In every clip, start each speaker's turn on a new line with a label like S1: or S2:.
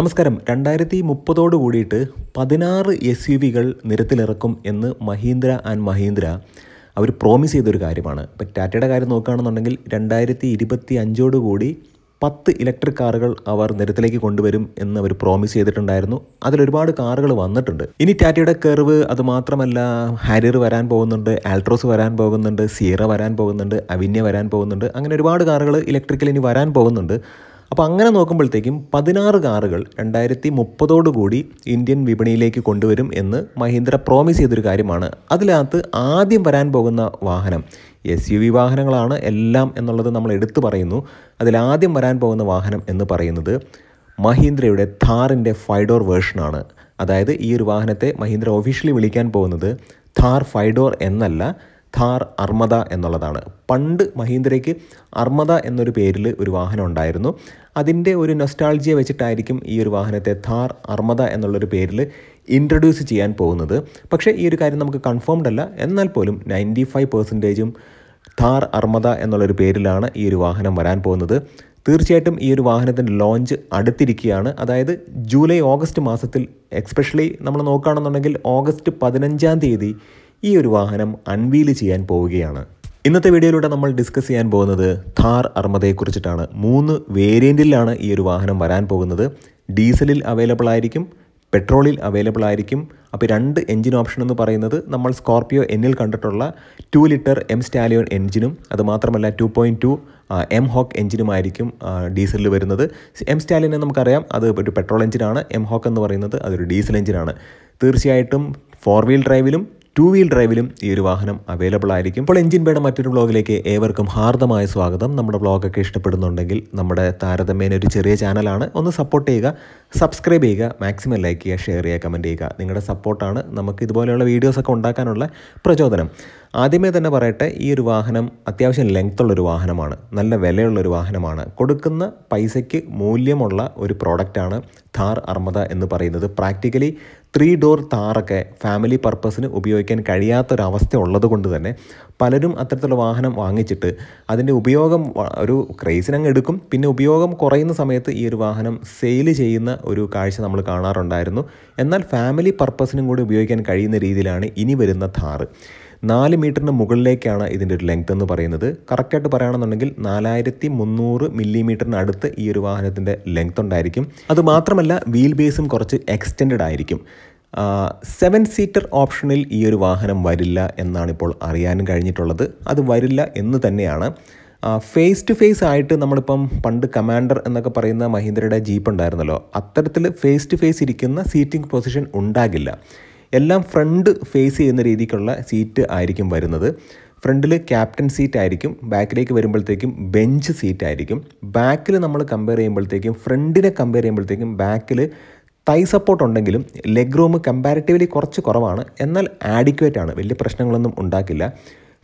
S1: നമസ്കാരം രണ്ടായിരത്തി മുപ്പതോട് കൂടിയിട്ട് പതിനാറ് എസ് യു വികൾ നിരത്തിലിറക്കും എന്ന് മഹീന്ദ്ര ആൻഡ് മഹീന്ദ്ര അവർ പ്രോമിസ് ചെയ്തൊരു കാര്യമാണ് ഇപ്പം ടാറ്റയുടെ കാര്യം നോക്കുകയാണെന്നുണ്ടെങ്കിൽ രണ്ടായിരത്തി ഇരുപത്തി കൂടി പത്ത് ഇലക്ട്രിക് കാറുകൾ അവർ നിരത്തിലേക്ക് കൊണ്ടുവരും എന്ന് അവർ പ്രോമിസ് ചെയ്തിട്ടുണ്ടായിരുന്നു അതിലൊരുപാട് കാറുകൾ വന്നിട്ടുണ്ട് ഇനി ടാറ്റയുടെ കെർവ് അതുമാത്രമല്ല ഹാരിയർ വരാൻ പോകുന്നുണ്ട് ആൾട്രോസ് വരാൻ പോകുന്നുണ്ട് സിയറ വരാൻ പോകുന്നുണ്ട് അവിന്യ വരാൻ പോകുന്നുണ്ട് അങ്ങനെ ഒരുപാട് കാറുകൾ ഇലക്ട്രിക്കൽ ഇനി വരാൻ പോകുന്നുണ്ട് അപ്പോൾ അങ്ങനെ നോക്കുമ്പോഴത്തേക്കും പതിനാറ് കാറുകൾ രണ്ടായിരത്തി മുപ്പതോടുകൂടി ഇന്ത്യൻ വിപണിയിലേക്ക് കൊണ്ടുവരും എന്ന് മഹീന്ദ്ര പ്രോമിസ് ചെയ്തൊരു കാര്യമാണ് അതിനകത്ത് ആദ്യം വരാൻ പോകുന്ന വാഹനം എസ് യു വി വാഹനങ്ങളാണ് എല്ലാം എന്നുള്ളത് നമ്മൾ എടുത്തു പറയുന്നു അതിലാദ്യം വരാൻ പോകുന്ന വാഹനം എന്ന് പറയുന്നത് മഹീന്ദ്രയുടെ ഥാറിൻ്റെ ഫൈഡോർ വേർഷനാണ് അതായത് ഈ ഒരു വാഹനത്തെ മഹീന്ദ്ര ഒഫീഷ്യലി വിളിക്കാൻ പോകുന്നത് ഥാർ ഫൈഡോർ എന്നല്ല ഥാർ അർമദ എന്നുള്ളതാണ് പണ്ട് മഹീന്ദ്രയ്ക്ക് അർമദ എന്നൊരു പേരിൽ ഒരു വാഹനം ഉണ്ടായിരുന്നു അതിൻ്റെ ഒരു നൊസ്റ്റാൾജിയെ വെച്ചിട്ടായിരിക്കും ഈ ഒരു വാഹനത്തെ ഥാർ അർമദ എന്നുള്ളൊരു പേരിൽ ഇൻട്രൊഡ്യൂസ് ചെയ്യാൻ പോകുന്നത് പക്ഷേ ഈ ഒരു കാര്യം നമുക്ക് കൺഫേംഡ് അല്ല എന്നാൽ പോലും നയൻറ്റി ഫൈവ് പെർസെൻറ്റേജും ഥാർ അർമദ എന്നുള്ളൊരു പേരിലാണ് ഈ ഒരു വാഹനം വരാൻ പോകുന്നത് തീർച്ചയായിട്ടും ഈ ഒരു വാഹനത്തിൻ്റെ ലോഞ്ച് അടുത്തിരിക്കുകയാണ് അതായത് ജൂലൈ ഓഗസ്റ്റ് മാസത്തിൽ എക്സ്പെഷ്യലി നമ്മൾ നോക്കുകയാണെന്നുണ്ടെങ്കിൽ ഓഗസ്റ്റ് പതിനഞ്ചാം തീയതി ഈ ഒരു വാഹനം അൺവീൽ ചെയ്യാൻ പോവുകയാണ് ഇന്നത്തെ വീഡിയോയിലൂടെ നമ്മൾ ഡിസ്കസ് ചെയ്യാൻ പോകുന്നത് ഥാർ അർമ്മതയെക്കുറിച്ചിട്ടാണ് മൂന്ന് വേരിയൻറ്റിലാണ് ഈ ഒരു വാഹനം വരാൻ പോകുന്നത് ഡീസലിൽ അവൈലബിൾ ആയിരിക്കും പെട്രോളിൽ അവൈലബിൾ ആയിരിക്കും അപ്പോൾ രണ്ട് എൻജിൻ ഓപ്ഷൻ എന്ന് പറയുന്നത് നമ്മൾ സ്കോർപ്പിയോ എന്നിൽ കണ്ടിട്ടുള്ള ടു ലിറ്റർ എം സ്റ്റാലിയോൺ എൻജിനും അതുമാത്രമല്ല two point two M Hawk എഞ്ചിനുമായിരിക്കും ഡീസലിൽ വരുന്നത് എം സ്റ്റാലിയനെ നമുക്കറിയാം അത് ഒരു പെട്രോൾ എഞ്ചിനാണ് എം ഹോക്ക് എന്ന് പറയുന്നത് അതൊരു ഡീസൽ എഞ്ചിനാണ് തീർച്ചയായിട്ടും ഫോർ വീൽ ഡ്രൈവിലും ടു വീൽ ഡ്രൈവിലും ഈ ഒരു വാഹനം അവൈലബിൾ ആയിരിക്കും ഇപ്പോൾ എഞ്ചിൻ ബേയുടെ മറ്റൊരു ബ്ലോഗിലേക്ക് ഏവർക്കും ഹാർദമായ സ്വാഗതം നമ്മുടെ ബ്ലോഗൊക്കെ ഇഷ്ടപ്പെടുന്നുണ്ടെങ്കിൽ നമ്മുടെ താരതമ്യേന ഒരു ചെറിയ ചാനലാണ് ഒന്ന് സപ്പോർട്ട് ചെയ്യുക സബ്സ്ക്രൈബ് ചെയ്യുക മാക്സിമം ലൈക്ക് ചെയ്യുക ഷെയർ ചെയ്യുക കമൻറ്റ് ചെയ്യുക നിങ്ങളുടെ സപ്പോർട്ടാണ് നമുക്ക് ഇതുപോലെയുള്ള വീഡിയോസൊക്കെ ഉണ്ടാക്കാനുള്ള പ്രചോദനം ആദ്യമേ തന്നെ പറയട്ടെ ഈ ഒരു വാഹനം അത്യാവശ്യം ഒരു വാഹനമാണ് നല്ല വിലയുള്ളൊരു വാഹനമാണ് കൊടുക്കുന്ന പൈസയ്ക്ക് മൂല്യമുള്ള ഒരു പ്രോഡക്റ്റാണ് ഥാർ അർമ്മത എന്ന് പറയുന്നത് പ്രാക്ടിക്കലി ത്രീ ഡോർ താറൊക്കെ ഫാമിലി പർപ്പസിന് ഉപയോഗിക്കാൻ കഴിയാത്തൊരവസ്ഥ ഉള്ളത് കൊണ്ട് തന്നെ പലരും അത്തരത്തിലുള്ള വാഹനം വാങ്ങിച്ചിട്ട് അതിൻ്റെ ഉപയോഗം ഒരു ക്രൈസിനങ്ങ് എടുക്കും പിന്നെ ഉപയോഗം കുറയുന്ന സമയത്ത് ഈ ഒരു വാഹനം സെയിൽ ചെയ്യുന്ന ഒരു കാഴ്ച നമ്മൾ കാണാറുണ്ടായിരുന്നു എന്നാൽ ഫാമിലി പർപ്പസിനും കൂടി ഉപയോഗിക്കാൻ കഴിയുന്ന രീതിയിലാണ് ഇനി വരുന്ന ഥാറ് നാല് മീറ്ററിന് മുകളിലേക്കാണ് ഇതിൻ്റെ ഒരു ലെങ്ത് എന്ന് പറയുന്നത് കറക്റ്റായിട്ട് പറയുകയാണെന്നുണ്ടെങ്കിൽ നാലായിരത്തി മുന്നൂറ് മില്ലിമീറ്ററിന് അടുത്ത് ഈ ഒരു വാഹനത്തിൻ്റെ ലെങ്ത് ഉണ്ടായിരിക്കും അതുമാത്രമല്ല വീൽ ബേസും കുറച്ച് എക്സ്റ്റെൻഡ് ആയിരിക്കും സെവൻ സീറ്റർ ഓപ്ഷനിൽ ഈ ഒരു വാഹനം വരില്ല എന്നാണ് ഇപ്പോൾ അറിയാനും കഴിഞ്ഞിട്ടുള്ളത് അത് വരില്ല എന്ന് തന്നെയാണ് ഫേസ് ടു ഫേസ് ആയിട്ട് നമ്മളിപ്പം പണ്ട് കമാൻഡർ എന്നൊക്കെ പറയുന്ന മഹീന്ദ്രയുടെ ജീപ്പ് ഉണ്ടായിരുന്നല്ലോ അത്തരത്തിൽ ഫേസ് ടു ഫേസ് ഇരിക്കുന്ന സീറ്റിംഗ് പൊസിഷൻ ഉണ്ടാകില്ല എല്ലാം ഫ്രണ്ട് ഫേസ് ചെയ്യുന്ന രീതിക്കുള്ള സീറ്റ് ആയിരിക്കും വരുന്നത് ഫ്രണ്ടിൽ ക്യാപ്റ്റൻ സീറ്റ് ആയിരിക്കും ബാക്കിലേക്ക് വരുമ്പോഴത്തേക്കും ബെഞ്ച് സീറ്റ് ആയിരിക്കും ബാക്കിൽ നമ്മൾ കമ്പയർ ചെയ്യുമ്പോഴത്തേക്കും ഫ്രണ്ടിനെ കമ്പയർ ചെയ്യുമ്പോഴത്തേക്കും ബാക്കിൽ തൈ സപ്പോർട്ട് ഉണ്ടെങ്കിലും ലെഗ് റൂം കമ്പാരിറ്റീവ്ലി കുറച്ച് കുറവാണ് എന്നാൽ ആഡിക്വേറ്റ് ആണ് വലിയ പ്രശ്നങ്ങളൊന്നും ഉണ്ടാക്കില്ല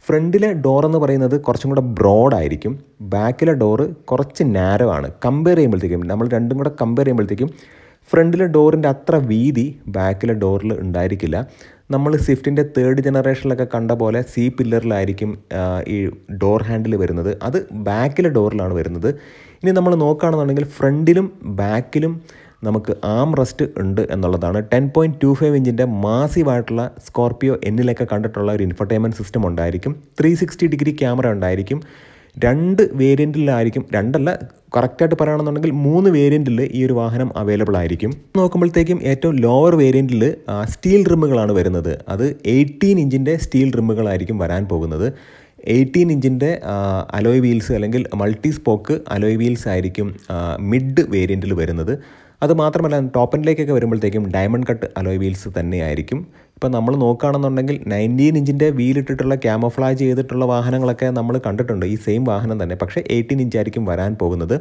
S1: ഫ്രണ്ടിലെ ഡോർ എന്ന് പറയുന്നത് കുറച്ചും കൂടെ ബ്രോഡായിരിക്കും ബാക്കിലെ ഡോറ് കുറച്ച് നാരോ ആണ് കമ്പയർ ചെയ്യുമ്പോഴത്തേക്കും നമ്മൾ രണ്ടും കൂടെ കമ്പയർ ചെയ്യുമ്പോഴത്തേക്കും ഫ്രണ്ടിലെ ഡോറിൻ്റെ അത്ര വീതി ബാക്കിലെ ഡോറിൽ ഉണ്ടായിരിക്കില്ല നമ്മൾ സ്വിഫ്റ്റിൻ്റെ തേർഡ് ജനറേഷനിലൊക്കെ കണ്ട പോലെ സി പില്ലറിലായിരിക്കും ഈ ഡോർ ഹാൻഡിൽ വരുന്നത് അത് ബാക്കിലെ ഡോറിലാണ് വരുന്നത് ഇനി നമ്മൾ നോക്കുകയാണെന്നുണ്ടെങ്കിൽ ഫ്രണ്ടിലും ബാക്കിലും നമുക്ക് ആം റെസ്റ്റ് ഉണ്ട് എന്നുള്ളതാണ് ടെൻ പോയിൻറ്റ് ടു ഫൈവ് ഇഞ്ചിൻ്റെ മാസീവായിട്ടുള്ള സ്കോർപ്പിയോ എന്നിലൊക്കെ കണ്ടിട്ടുള്ള ഒരു ഇൻഫർടൈൻമെൻറ്റ് സിസ്റ്റം ഉണ്ടായിരിക്കും ത്രീ സിക്സ്റ്റി ഡിഗ്രി ക്യാമറ ഉണ്ടായിരിക്കും രണ്ട് വേരിയൻറ്റിലായിരിക്കും രണ്ടല്ല കറക്റ്റായിട്ട് പറയുകയാണെന്നുണ്ടെങ്കിൽ മൂന്ന് വേരിയൻറ്റിൽ ഈ ഒരു വാഹനം അവൈലബിൾ ആയിരിക്കും നോക്കുമ്പോഴത്തേക്കും ഏറ്റവും ലോവർ വേരിയൻറ്റിൽ സ്റ്റീൽ റിമ്മുകളാണ് വരുന്നത് അത് എയ്റ്റീൻ ഇഞ്ചിൻ്റെ സ്റ്റീൽ റിമ്മുകളായിരിക്കും വരാൻ പോകുന്നത് എയ്റ്റീൻ ഇഞ്ചിൻ്റെ അലോയ് വീൽസ് അല്ലെങ്കിൽ മൾട്ടി സ്പോക്ക് അലോയ് വീൽസ് ആയിരിക്കും മിഡ് വേരിയൻറ്റിൽ വരുന്നത് അത് മാത്രമല്ല ടോപ്പ് എൻഡിലേക്കൊക്കെ വരുമ്പോഴത്തേക്കും ഡയമണ്ട് കട്ട് അലോയ് വീൽസ് തന്നെയായിരിക്കും ഇപ്പം നമ്മൾ നോക്കുകയാണെന്നുണ്ടെങ്കിൽ നയൻറ്റീൻ ഇഞ്ചിൻ്റെ വീലിട്ടിട്ടുള്ള ക്യാമഫ്ലാജ് ചെയ്തിട്ടുള്ള വാഹനങ്ങളൊക്കെ നമ്മൾ കണ്ടിട്ടുണ്ട് ഈ സെയിം വാഹനം തന്നെ പക്ഷേ എയ്റ്റീൻ ഇഞ്ചായിരിക്കും വരാൻ പോകുന്നത്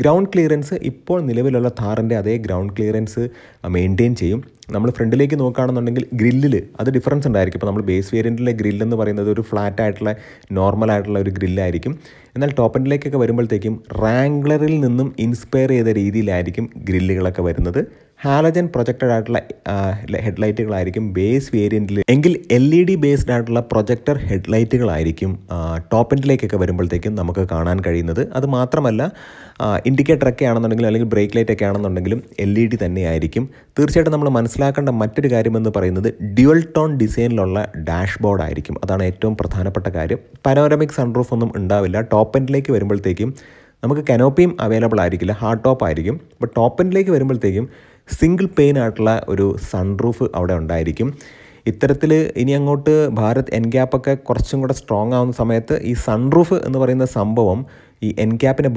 S1: ഗ്രൗണ്ട് ക്ലിയറൻസ് ഇപ്പോൾ നിലവിലുള്ള താറിൻ്റെ അതേ ഗ്രൗണ്ട് ക്ലിയറൻസ് മെയിൻറ്റെയിൻ ചെയ്യും നമ്മൾ ഫ്രണ്ടിലേക്ക് നോക്കുകയാണെന്നുണ്ടെങ്കിൽ ഗ്രില്ലിൽ അത് ഡിഫറൻസ് ഉണ്ടായിരിക്കും ഇപ്പോൾ നമ്മൾ ബേസ് വേരിയൻറ്റിലെ ഗ്രില്ലെന്ന് പറയുന്നത് ഒരു ഫ്ലാറ്റ് ആയിട്ടുള്ള നോർമൽ ആയിട്ടുള്ള ഒരു ഗ്രില്ലായിരിക്കും എന്നാൽ ടോപ്പ് എൻഡിലേക്കൊക്കെ വരുമ്പോഴത്തേക്കും റാങ്ക്ലറിൽ നിന്നും ഇൻസ്പയർ ചെയ്ത രീതിയിലായിരിക്കും ഗ്രില്ലുകളൊക്കെ വരുന്നത് ഹാലജൻ പ്രൊജക്റ്റഡ് ആയിട്ടുള്ള ഹെഡ്ലൈറ്റുകളായിരിക്കും ബേസ് വേരിയൻറ്റിൽ എങ്കിൽ എൽ ഇ ഡി ബേസ്ഡ് ആയിട്ടുള്ള പ്രൊജക്ടർ ഹെഡ്ലൈറ്റുകളായിരിക്കും ടോപ്പ് എൻഡിലേക്കൊക്കെ വരുമ്പോഴത്തേക്കും നമുക്ക് കാണാൻ കഴിയുന്നത് അത് മാത്രമല്ല ഇൻഡിക്കേറ്ററൊക്കെ ആണെന്നുണ്ടെങ്കിലും അല്ലെങ്കിൽ ബ്രേക്ക് ലൈറ്റൊക്കെ ആണെന്നുണ്ടെങ്കിലും എൽ ഇ ഡി തന്നെയായിരിക്കും തീർച്ചയായിട്ടും നമ്മൾ മനസ്സിൽ മനസ്സിലാക്കേണ്ട മറ്റൊരു കാര്യമെന്ന് പറയുന്നത് ഡ്യുവൽ ടോൺ ഡിസൈനിലുള്ള ഡാഷ്ബോർഡ് ആയിരിക്കും അതാണ് ഏറ്റവും പ്രധാനപ്പെട്ട കാര്യം പനോരമിക് സൺറൂഫ് ഒന്നും ഉണ്ടാവില്ല ടോപ്പ് എൻഡിലേക്ക് വരുമ്പോഴത്തേക്കും നമുക്ക് കനോപ്പിയും അവൈലബിൾ ആയിരിക്കില്ല ഹാർഡ് ടോപ്പ് ആയിരിക്കും അപ്പോൾ ടോപ്പ് എൻഡിലേക്ക് വരുമ്പോഴത്തേക്കും സിംഗിൾ പെയിൻ ആയിട്ടുള്ള ഒരു സൺറൂഫ് അവിടെ ഉണ്ടായിരിക്കും ഇത്തരത്തിൽ ഇനി അങ്ങോട്ട് ഭാരത് എൻ ഗ്യാപ്പൊക്കെ കുറച്ചും കൂടെ സ്ട്രോങ് ആവുന്ന സമയത്ത് ഈ സൺറൂഫ് എന്ന് പറയുന്ന സംഭവം ഈ എൻ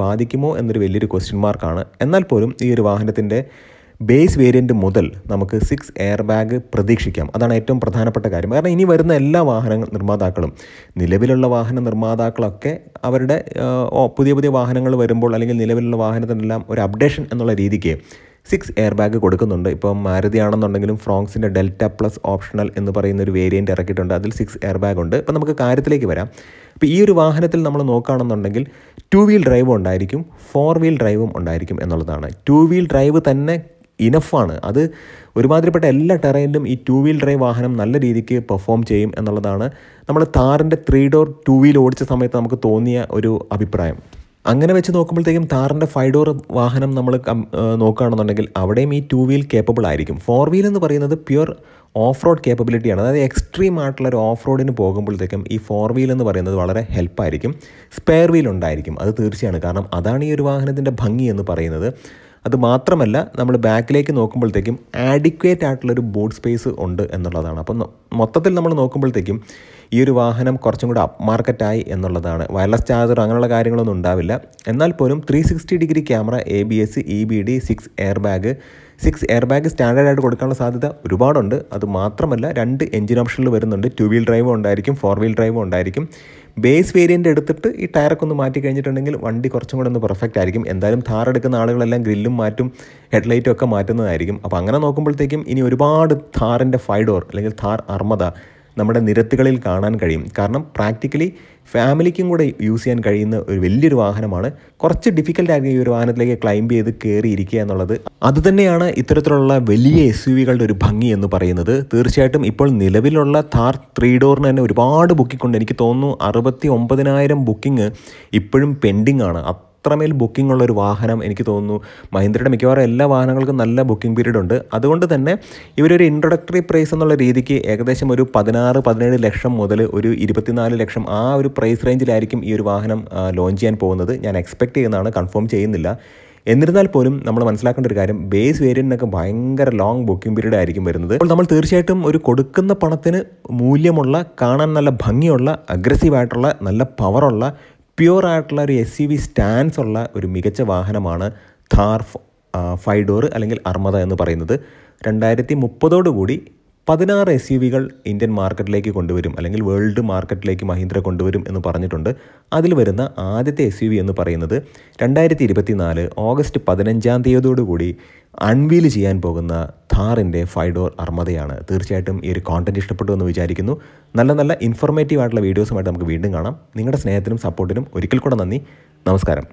S1: ബാധിക്കുമോ എന്നൊരു വലിയൊരു ക്വസ്റ്റ്യൻ മാർക്കാണ് എന്നാൽ പോലും ഈ ഒരു വാഹനത്തിൻ്റെ ബേസ് വേരിയൻറ്റ് മുതൽ നമുക്ക് സിക്സ് എയർ ബാഗ് പ്രതീക്ഷിക്കാം അതാണ് ഏറ്റവും പ്രധാനപ്പെട്ട കാര്യം കാരണം ഇനി വരുന്ന എല്ലാ വാഹന നിർമ്മാതാക്കളും നിലവിലുള്ള വാഹന നിർമ്മാതാക്കളൊക്കെ അവരുടെ പുതിയ പുതിയ വാഹനങ്ങൾ വരുമ്പോൾ അല്ലെങ്കിൽ നിലവിലുള്ള വാഹനത്തിനെല്ലാം ഒരു അപ്ഡേഷൻ എന്നുള്ള രീതിക്ക് സിക്സ് എയർ ബാഗ് കൊടുക്കുന്നുണ്ട് ഇപ്പം മാരുതി ആണെന്നുണ്ടെങ്കിലും ഫ്രോങ്സിൻ്റെ ഡെൽറ്റ പ്ലസ് ഓപ്ഷണൽ എന്ന് പറയുന്ന ഒരു വേരിയൻ്റ് ഇറക്കിയിട്ടുണ്ട് അതിൽ സിക്സ് എയർ ബാഗ് ഉണ്ട് ഇപ്പം നമുക്ക് കാര്യത്തിലേക്ക് വരാം അപ്പോൾ ഈ ഒരു വാഹനത്തിൽ നമ്മൾ നോക്കുകയാണെന്നുണ്ടെങ്കിൽ ടു വീൽ ഡ്രൈവ് ഉണ്ടായിരിക്കും ഫോർ വീൽ ഡ്രൈവും ഉണ്ടായിരിക്കും എന്നുള്ളതാണ് ടു വീൽ ഡ്രൈവ് തന്നെ ഇനഫാണ് അത് ഒരുമാതിരിപ്പെട്ട എല്ലാ ടെറൈനിലും ഈ ടു വീൽ ഡ്രൈവ് വാഹനം നല്ല രീതിക്ക് പെർഫോം ചെയ്യും എന്നുള്ളതാണ് നമ്മൾ താറിൻ്റെ ത്രീ ഡോർ ടു വീൽ ഓടിച്ച സമയത്ത് നമുക്ക് തോന്നിയ ഒരു അഭിപ്രായം അങ്ങനെ വെച്ച് നോക്കുമ്പോഴത്തേക്കും താറിൻ്റെ ഫൈവ് ഡോർ വാഹനം നമ്മൾ നോക്കുകയാണെന്നുണ്ടെങ്കിൽ അവിടെയും ഈ ടു വീൽ കേപ്പബിൾ ആയിരിക്കും ഫോർ വീൽ എന്ന് പറയുന്നത് പ്യുർ ഓഫ് റോഡ് കേപ്പബിലിറ്റിയാണ് അതായത് എക്സ്ട്രീം ആയിട്ടുള്ള ഒരു ഓഫ് റോഡിന് പോകുമ്പോഴത്തേക്കും ഈ ഫോർ വീൽ എന്ന് പറയുന്നത് വളരെ ഹെൽപ്പായിരിക്കും സ്പെയർ വീൽ ഉണ്ടായിരിക്കും അത് തീർച്ചയാണ് കാരണം അതാണ് ഈ ഒരു വാഹനത്തിൻ്റെ ഭംഗി എന്ന് പറയുന്നത് അത് മാത്രമല്ല നമ്മൾ ബാക്കിലേക്ക് നോക്കുമ്പോഴത്തേക്കും ആഡിക്വേറ്റ് ആയിട്ടുള്ളൊരു ബോർഡ് സ്പേസ് ഉണ്ട് എന്നുള്ളതാണ് അപ്പം മൊത്തത്തിൽ നമ്മൾ നോക്കുമ്പോഴത്തേക്കും ഈ ഒരു വാഹനം കുറച്ചും കൂടെ അപ്പ് മാർക്കറ്റായി എന്നുള്ളതാണ് വയർലെസ് ചാർജർ അങ്ങനെയുള്ള കാര്യങ്ങളൊന്നും ഉണ്ടാവില്ല എന്നാൽ പോലും three sixty degree camera A B S E B D six air bag six air bag standard ആയിട്ട് കൊടുക്കാനുള്ള സാധ്യത ഒരുപാടുണ്ട് അത് മാത്രമല്ല രണ്ട് എഞ്ചിൻ ഓപ്ഷനിൽ വരുന്നുണ്ട് ടു വീൽ ഡ്രൈവ് ഉണ്ടായിരിക്കും ഫോർ വീൽ ഡ്രൈവ് ഉണ്ടായിരിക്കും ബേസ് വേരിയൻ്റ് എടുത്തിട്ട് ഈ ടയറൊക്കെ ഒന്ന് മാറ്റി കഴിഞ്ഞിട്ടുണ്ടെങ്കിൽ വണ്ടി കുറച്ചും കൂടെ ഒന്ന് പെർഫെക്റ്റ് ആയിരിക്കും എന്തായാലും ഥാർ എടുക്കുന്ന ആളുകളെല്ലാം ഗ്രില്ലും മാറ്റും ഹെഡ്ലൈറ്റും ഒക്കെ മാറ്റുന്നതായിരിക്കും അപ്പോൾ അങ്ങനെ നോക്കുമ്പോഴത്തേക്കും ഇനി ഒരുപാട് ഥാറിൻ്റെ ഫൈഡോർ അല്ലെങ്കിൽ ഥാർ അർമദ നമ്മുടെ നിരത്തുകളിൽ കാണാൻ കഴിയും കാരണം പ്രാക്ടിക്കലി ഫാമിലിക്കും കൂടെ യൂസ് ചെയ്യാൻ കഴിയുന്ന ഒരു വലിയൊരു വാഹനമാണ് കുറച്ച് ഡിഫിക്കൽട്ട് ആയിരിക്കും ഈ ഒരു വാഹനത്തിലേക്ക് ക്ലൈംബ് ചെയ്ത് കയറിയിരിക്കുക എന്നുള്ളത് അതുതന്നെയാണ് ഇത്തരത്തിലുള്ള വലിയ എസ് യു വികളുടെ ഒരു ഭംഗി എന്ന് പറയുന്നത് തീർച്ചയായിട്ടും ഇപ്പോൾ നിലവിലുള്ള താർ ത്രീ ഡോറിന് തന്നെ ഒരുപാട് ബുക്കിംഗ് ഉണ്ട് എനിക്ക് തോന്നുന്നു അറുപത്തി ഒമ്പതിനായിരം ബുക്കിംഗ് ഇപ്പോഴും പെൻഡിങ് ആണ് അത്രമേൽ ബുക്കിംഗ് ഉള്ള ഒരു വാഹനം എനിക്ക് തോന്നുന്നു മഹീന്ദ്രയുടെ മിക്കവാറും എല്ലാ വാഹനങ്ങൾക്കും നല്ല ബുക്കിംഗ് പീരീഡ് ഉണ്ട് അതുകൊണ്ട് തന്നെ ഇവരൊരു ഇൻട്രൊഡക്ടറി പ്രൈസ് എന്നുള്ള രീതിക്ക് ഏകദേശം ഒരു പതിനാറ് പതിനേഴ് ലക്ഷം മുതൽ ഒരു ഇരുപത്തിനാല് ലക്ഷം ആ ഒരു പ്രൈസ് റേഞ്ചിലായിരിക്കും ഈ ഒരു വാഹനം ലോഞ്ച് ചെയ്യാൻ പോകുന്നത് ഞാൻ എക്സ്പെക്റ്റ് ചെയ്യുന്നതാണ് കൺഫേം ചെയ്യുന്നില്ല എന്നിരുന്നാൽ പോലും നമ്മൾ മനസ്സിലാക്കേണ്ട ഒരു കാര്യം ബേസ് വേരിയൻറ്റിനൊക്കെ ഭയങ്കര ലോങ് ബുക്കിംഗ് പീരീഡ് ആയിരിക്കും വരുന്നത് അപ്പോൾ നമ്മൾ തീർച്ചയായിട്ടും ഒരു കൊടുക്കുന്ന പണത്തിന് മൂല്യമുള്ള കാണാൻ നല്ല ഭംഗിയുള്ള അഗ്രസീവായിട്ടുള്ള നല്ല പവറുള്ള പ്യുവർ ആയിട്ടുള്ള ഒരു എസ് യു വി സ്റ്റാൻസ് ഉള്ള ഒരു മികച്ച വാഹനമാണ് ഥാർ ഫൈവ് ഡോർ അല്ലെങ്കിൽ അർമദ എന്ന് പറയുന്നത് രണ്ടായിരത്തി മുപ്പതോടുകൂടി പതിനാറ് എസ് യു വികൾ ഇന്ത്യൻ മാർക്കറ്റിലേക്ക് കൊണ്ടുവരും അല്ലെങ്കിൽ വേൾഡ് മാർക്കറ്റിലേക്ക് മഹീന്ദ്ര കൊണ്ടുവരും എന്ന് പറഞ്ഞിട്ടുണ്ട് അതിൽ വരുന്ന ആദ്യത്തെ എസ് യു വി എന്ന് പറയുന്നത് രണ്ടായിരത്തി നാല് ഓഗസ്റ്റ് പതിനഞ്ചാം തീയതിയോടുകൂടി അൺവീൽ ചെയ്യാൻ പോകുന്ന ഥാറിൻ്റെ ഫൈവ് ഡോർ അർമ്മതയാണ് തീർച്ചയായിട്ടും ഈ ഒരു കോണ്ടൻറ്റ് ഇഷ്ടപ്പെട്ടു എന്ന് വിചാരിക്കുന്നു നല്ല നല്ല ഇൻഫോർമേറ്റീവ് ആയിട്ടുള്ള വീഡിയോസുമായിട്ട് നമുക്ക് വീണ്ടും കാണാം നിങ്ങളുടെ സ്നേഹത്തിനും സപ്പോർട്ടിനും ഒരിക്കൽ കൂടെ നന്ദി നമസ്കാരം